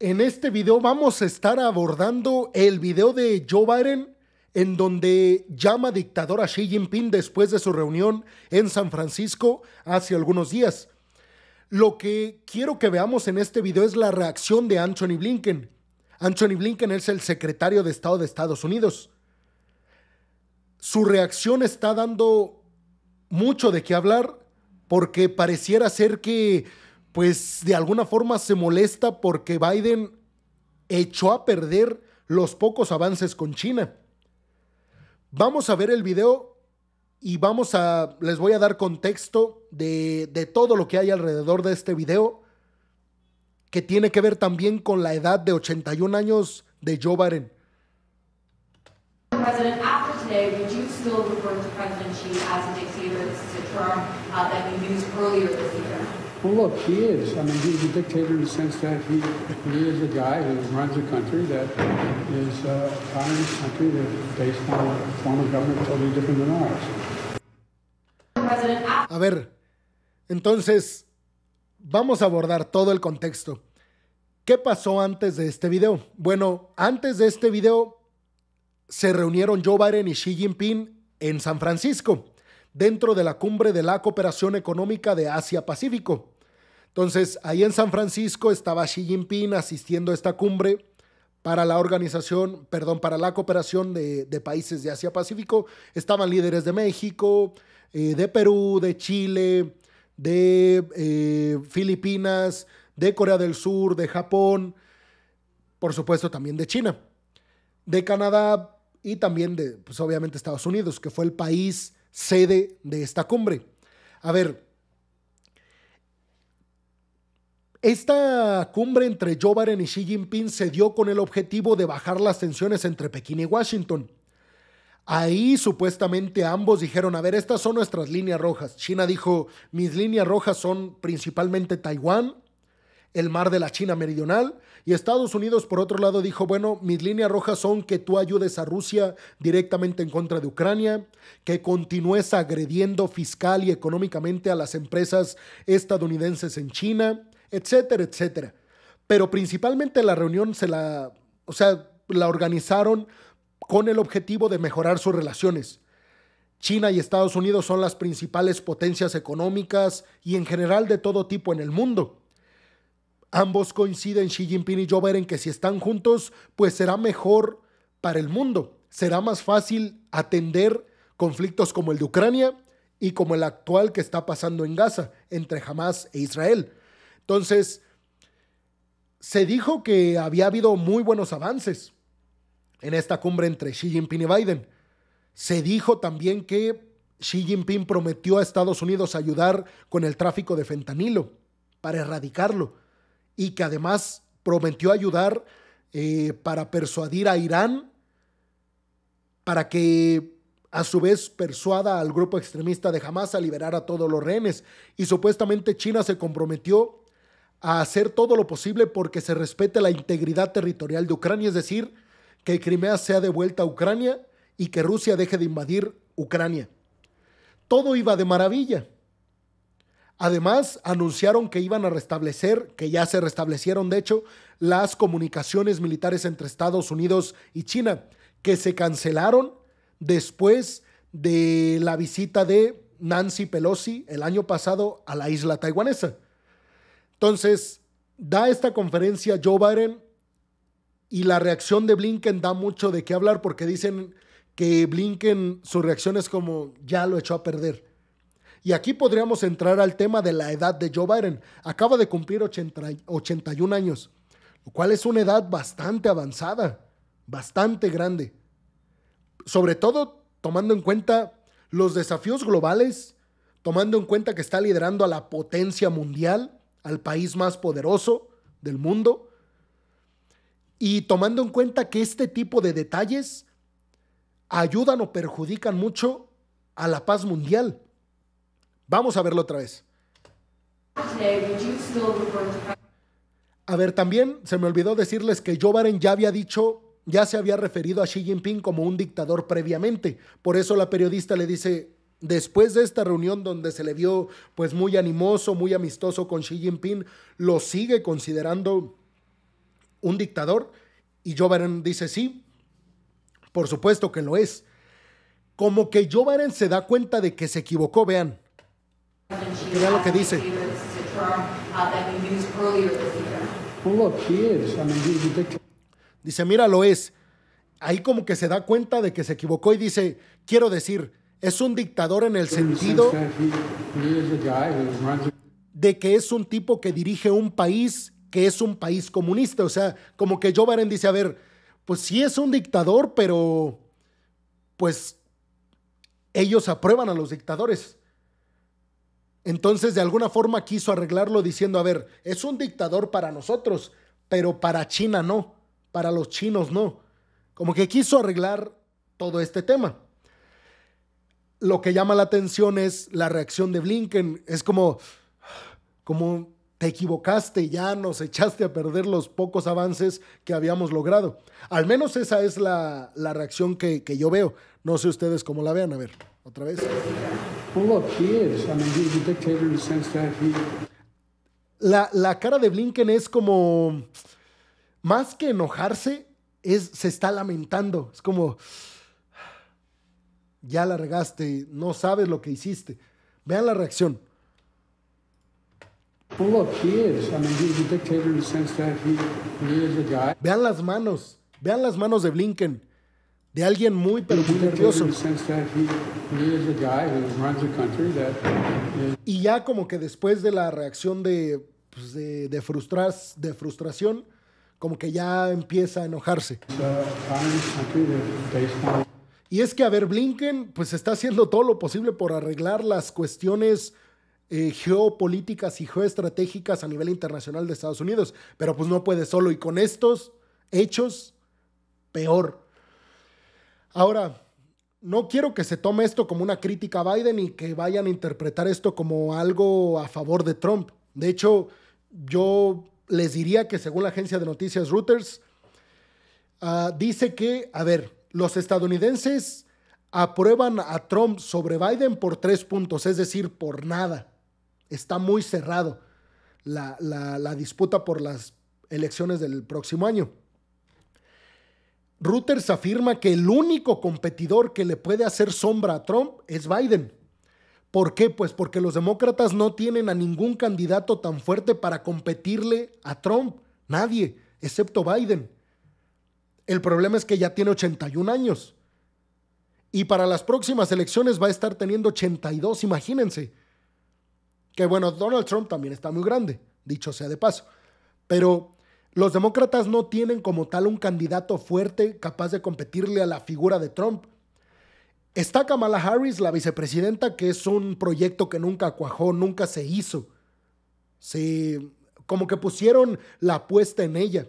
En este video vamos a estar abordando el video de Joe Biden en donde llama dictador a Xi Jinping después de su reunión en San Francisco hace algunos días. Lo que quiero que veamos en este video es la reacción de Anthony Blinken. Anthony Blinken es el secretario de Estado de Estados Unidos. Su reacción está dando mucho de qué hablar porque pareciera ser que pues de alguna forma se molesta porque Biden echó a perder los pocos avances con China. Vamos a ver el video y vamos a, les voy a dar contexto de, todo lo que hay alrededor de este video, que tiene que ver también con la edad de 81 años de Joe Biden. President, after today, would you still refer to as a dictator? This is a term uh, that used earlier a A ver, entonces, vamos a abordar todo el contexto. ¿Qué pasó antes de este video? Bueno, antes de este video se reunieron Joe Biden y Xi Jinping en San Francisco dentro de la cumbre de la cooperación económica de Asia-Pacífico. Entonces, ahí en San Francisco estaba Xi Jinping asistiendo a esta cumbre para la organización, perdón, para la cooperación de, países de Asia-Pacífico. Estaban líderes de México, eh, de Perú, de Chile, de eh, Filipinas, de Corea del Sur, de Japón, por supuesto también de China, de Canadá y también de, pues obviamente, Estados Unidos, que fue el país sede de esta cumbre. A ver, Esta cumbre entre Joe Biden y Xi Jinping se dio con el objetivo de bajar las tensiones entre Pekín y Washington. Ahí supuestamente ambos dijeron, a ver, estas son nuestras líneas rojas. China dijo, mis líneas rojas son principalmente Taiwán, el mar de la China Meridional, y Estados Unidos por otro lado dijo, bueno, mis líneas rojas son que tú ayudes a Rusia directamente en contra de Ucrania, que continúes agrediendo fiscal y económicamente a las empresas estadounidenses en China, etcétera, etcétera. Pero principalmente la reunión se la, o sea, la organizaron con el objetivo de mejorar sus relaciones. China y Estados Unidos son las principales potencias económicas y en general de todo tipo en el mundo. Ambos coinciden Xi Jinping y Joe Biden que si están juntos, pues será mejor para el mundo. Será más fácil atender conflictos como el de Ucrania y como el actual que está pasando en Gaza entre Hamas e Israel. Entonces, se dijo que había habido muy buenos avances en esta cumbre entre Xi Jinping y Biden. Se dijo también que Xi Jinping prometió a Estados Unidos ayudar con el tráfico de fentanilo para erradicarlo y que además prometió ayudar eh, para persuadir a Irán para que a su vez persuada al grupo extremista de Hamas a liberar a todos los rehenes y supuestamente China se comprometió a hacer todo lo posible porque se respete la integridad territorial de Ucrania, es decir, que Crimea sea devuelta a Ucrania y que Rusia deje de invadir Ucrania. Todo iba de maravilla. Además, anunciaron que iban a restablecer, que ya se restablecieron de hecho, las comunicaciones militares entre Estados Unidos y China, que se cancelaron después de la visita de Nancy Pelosi el año pasado a la isla taiwanesa. Entonces, da esta conferencia Joe Biden y la reacción de Blinken da mucho de qué hablar porque dicen que Blinken, su reacción es como ya lo echó a perder. Y aquí podríamos entrar al tema de la edad de Joe Biden. Acaba de cumplir 81 años, lo cual es una edad bastante avanzada, bastante grande. Sobre todo tomando en cuenta los desafíos globales, tomando en cuenta que está liderando a la potencia mundial al país más poderoso del mundo. Y tomando en cuenta que este tipo de detalles ayudan o perjudican mucho a la paz mundial. Vamos a verlo otra vez. A ver, también se me olvidó decirles que Joe Biden ya había dicho, ya se había referido a Xi Jinping como un dictador previamente. Por eso la periodista le dice, Después de esta reunión donde se le vio pues muy animoso, muy amistoso con Xi Jinping, lo sigue considerando un dictador y Joe Biden dice sí, por supuesto que lo es. Como que Joe Biden se da cuenta de que se equivocó, vean. Vean lo que dice. Dice, mira, lo es. Ahí como que se da cuenta de que se equivocó y dice, quiero decir, es un dictador en el sentido de que es un tipo que dirige un país que es un país comunista. O sea, como que Joe Biden dice, a ver, pues sí es un dictador, pero pues ellos aprueban a los dictadores. Entonces, de alguna forma quiso arreglarlo diciendo, a ver, es un dictador para nosotros, pero para China no, para los chinos no. Como que quiso arreglar todo este tema lo que llama la atención es la reacción de Blinken. Es como, como te equivocaste ya nos echaste a perder los pocos avances que habíamos logrado. Al menos esa es la, reacción que, yo veo. No sé ustedes cómo la vean. A ver, otra vez. La, la cara de Blinken es como, más que enojarse, es, se está lamentando. Es como, ya la regaste, no sabes lo que hiciste. Vean la reacción. Vean las manos, vean las manos de Blinken, de alguien muy pero Y ya como que después de la reacción pues, de, de, frustras, de frustración, como que ya empieza a enojarse. Y es que, a ver, Blinken pues está haciendo todo lo posible por arreglar las cuestiones eh, geopolíticas y geoestratégicas a nivel internacional de Estados Unidos, pero pues no puede solo y con estos hechos, peor. Ahora, no quiero que se tome esto como una crítica a Biden y que vayan a interpretar esto como algo a favor de Trump. De hecho, yo les diría que según la agencia de noticias Reuters, ah, dice que, a ver, los estadounidenses aprueban a Trump sobre Biden por tres puntos, es decir, por nada. Está muy cerrado la, disputa por las elecciones del próximo año. Reuters afirma que el único competidor que le puede hacer sombra a Trump es Biden. ¿Por qué? Pues porque los demócratas no tienen a ningún candidato tan fuerte para competirle a Trump. Nadie, excepto Biden. El problema es que ya tiene 81 años. Y para las próximas elecciones va a estar teniendo 82, imagínense. Que bueno, Donald Trump también está muy grande, dicho sea de paso. Pero los demócratas no tienen como tal un candidato fuerte capaz de competirle a la figura de Trump. Está Kamala Harris, la vicepresidenta, que es un proyecto que nunca cuajó, nunca se hizo. como que pusieron la apuesta en ella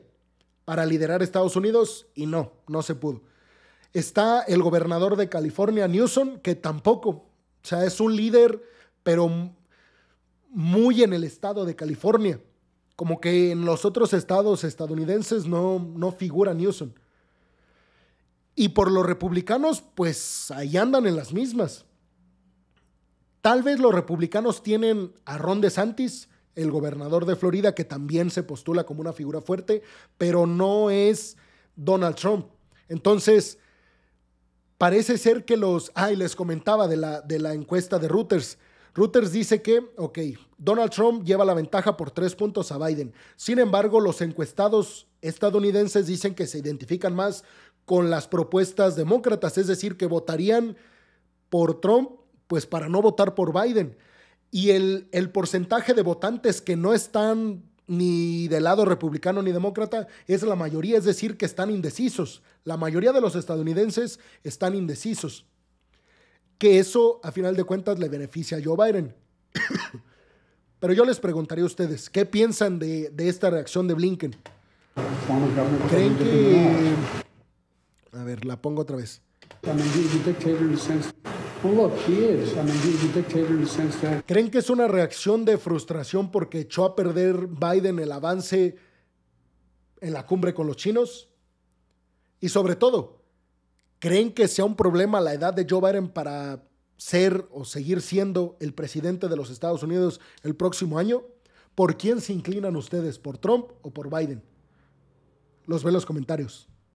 para liderar Estados Unidos y no, no se pudo. Está el gobernador de California, Newsom, que tampoco, o sea, es un líder, pero muy en el estado de California. Como que en los otros estados estadounidenses no, no figura Newsom. Y por los republicanos, pues ahí andan en las mismas. Tal vez los republicanos tienen a Ron DeSantis, el gobernador de Florida, que también se postula como una figura fuerte, pero no es Donald Trump. Entonces, parece ser que los... Ah, les comentaba de la, de la encuesta de Reuters. Reuters dice que, ok, Donald Trump lleva la ventaja por tres puntos a Biden. Sin embargo, los encuestados estadounidenses dicen que se identifican más con las propuestas demócratas, es decir, que votarían por Trump, pues para no votar por Biden. Y el, el porcentaje de votantes que no están ni del lado republicano ni demócrata es la mayoría, es decir, que están indecisos. La mayoría de los estadounidenses están indecisos. Que eso, a final de cuentas, le beneficia a Joe Biden. Pero yo les preguntaría a ustedes, ¿qué piensan de, esta reacción de Blinken? ¿Creen que... A ver, la pongo otra vez. ¿Creen que es una reacción de frustración porque echó a perder Biden el avance en la cumbre con los chinos? Y sobre todo, ¿creen que sea un problema la edad de Joe Biden para ser o seguir siendo el presidente de los Estados Unidos el próximo año? ¿Por quién se inclinan ustedes? ¿Por Trump o por Biden? Los ve los comentarios.